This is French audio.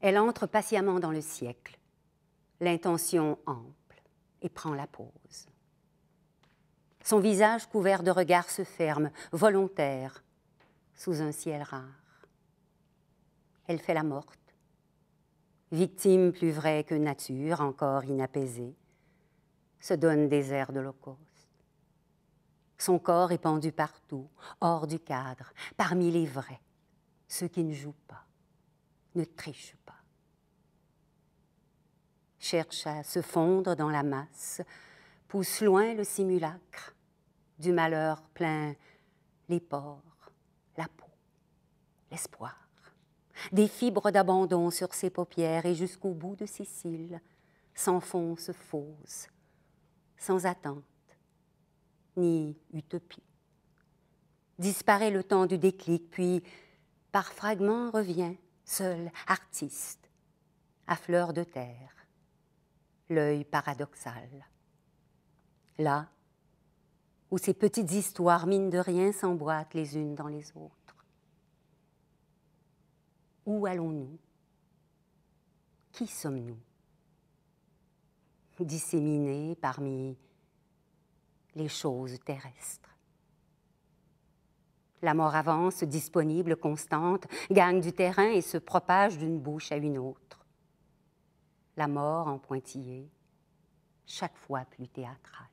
Elle entre patiemment dans le siècle, l'intention ample, et prend la pose. Son visage couvert de regards se ferme, volontaire, sous un ciel rare. Elle fait la morte, victime plus vraie que nature, encore inapaisée, se donne des airs de l'holocauste. Son corps est pendu partout, hors du cadre, parmi les vrais, ceux qui ne jouent pas ne triche pas. Cherche à se fondre dans la masse, pousse loin le simulacre, du malheur plein les pores, la peau, l'espoir, des fibres d'abandon sur ses paupières et jusqu'au bout de ses cils s'enfonce fausse, sans attente, ni utopie. Disparaît le temps du déclic, puis par fragments revient seul artiste, à fleur de terre, l'œil paradoxal. Là où ces petites histoires, mine de rien, s'emboîtent les unes dans les autres. Où allons-nous Qui sommes-nous Disséminés parmi les choses terrestres. La mort avance, disponible, constante, gagne du terrain et se propage d'une bouche à une autre. La mort en pointillé, chaque fois plus théâtrale.